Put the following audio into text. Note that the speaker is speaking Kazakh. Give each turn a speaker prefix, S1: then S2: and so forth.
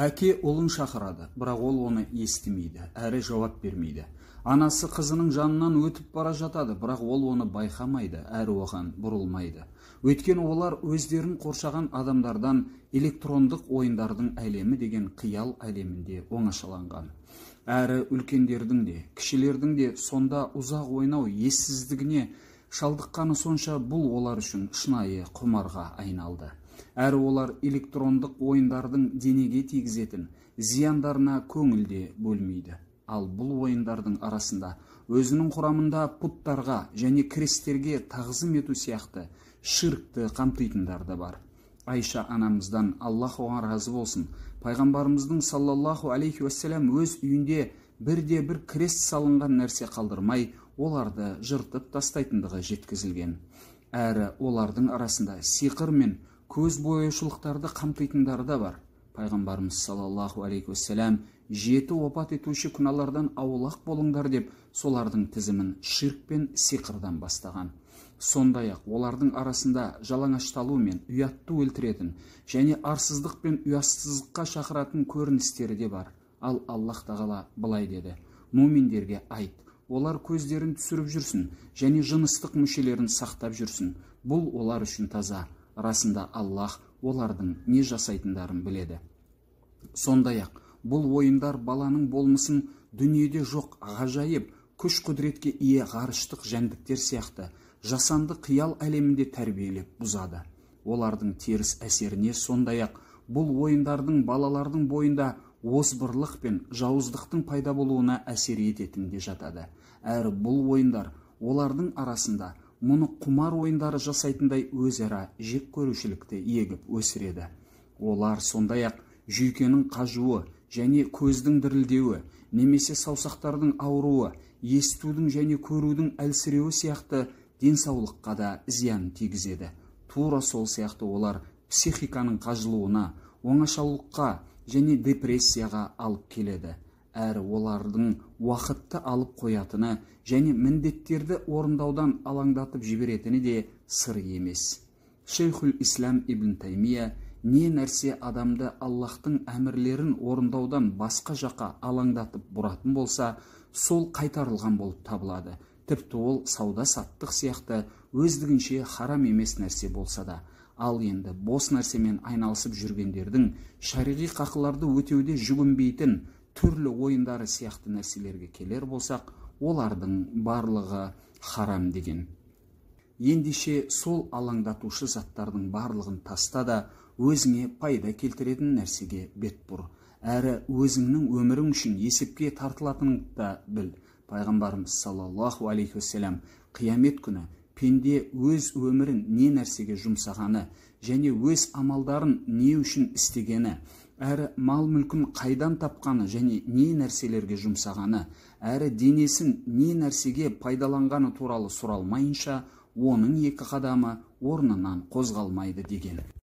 S1: әке ұлын шақырады бірақ ол оны естімейді әрі жауап бермейді анасы қызының жанынан өтіп бара жатады бірақ ол оны байқамайды әрі оған бұрылмайды өйткені олар өздерін қоршаған адамдардан электрондық ойындардың әлемі деген қиял әлемінде оңашаланған әрі үлкендердің де кішілердің де сонда ұзақ ойнау ессіздігіне шалдыққаны сонша бұл олар үшін шынайы құмарға айналды әрі олар электрондық ойындардың денеге тигізетін зияндарына көңілде бөлмейді ал бұл ойындардың арасында өзінің құрамында пұттарға және крестерге тағзым ету сияқты ширкті қамтитындар да бар айша анамыздан аллах оған разы болсын пайғамбарымыздың саллаллаху алейхи уассалам өз үйінде бірде бір крест салынған нәрсе қалдырмай оларды жыртып тастайтындығы жеткізілген әрі олардың арасында сиқыр мен көз бояушылықтарды қамтитындары да бар пайғамбарымыз саллаллаху алейхи уассалам жеті опат етуші күнәлардан аулақ болыңдар деп солардың тізімін ширк пен сиқырдан бастаған сондай ақ олардың арасында жалаңашталу мен ұятты өлтіретін және арсыздық пен ұятсыздыққа шақыратын көріністері де бар ал аллах тағала былай деді муминдерге айт олар көздерін түсіріп жүрсін және жыныстық мүшелерін сақтап жүрсін бұл олар үшін таза расында Аллах олардың не жасайтындарын біледі сондай ақ бұл ойындар баланың болмысын дүниеде жоқ ғажайып күш құдіретке ие ғарыштық жәндіктер сияқты жасанды қиял әлемінде тәрбиелеп бұзады олардың теріс әсеріне сондай ақ бұл ойындардың балалардың бойында озбырлық пен жауыздықтың пайда болуына әсер ететін де жатады әрі бұл ойындар олардың арасында мұны құмар ойындары жасайтындай өзара жек көрушілікті егіп өсіреді олар сондай ақ жүйкенің қажуы және көздің дірілдеуі немесе саусақтардың ауруы естудің және көрудің әлсіреуі сияқты денсаулыққа да зиян тигізеді тура сол сияқты олар психиканың қажылуына оңашалыққа және депрессияға алып келеді әрі олардың уақытты алып қоятыны және міндеттерді орындаудан алаңдатып жіберетіні де сыр емес шейхул ислам ибн таймия не нәрсе адамды аллаһтың әмірлерін орындаудан басқа жаққа алаңдатып бұратын болса сол қайтарылған болып табылады тіпті ол сауда саттық сияқты өздігінше харам емес нәрсе болса да ал енді бос нәрсемен айналысып жүргендердің шариғи қақыларды өтеуде жүгінбейтін түрлі ойындары сияқты нәрселерге келер болсақ олардың барлығы харам деген ендеше сол алаңдатушы заттардың барлығын таста да өзіңе пайда келтіретін нәрсеге бет бұр әрі өзіңнің өмірің үшін есепке тартылатыныңды да біл пайғамбарымыз саллаллаху алейхи уассалам қиямет күні пенде өз өмірін не нәрсеге жұмсағаны және өз амалдарын не үшін істегені әрі мал мүлкін қайдан тапқаны және не нәрселерге жұмсағаны әрі денесін не нәрсеге пайдаланғаны туралы сұралмайынша оның екі қадамы орнынан қозғалмайды деген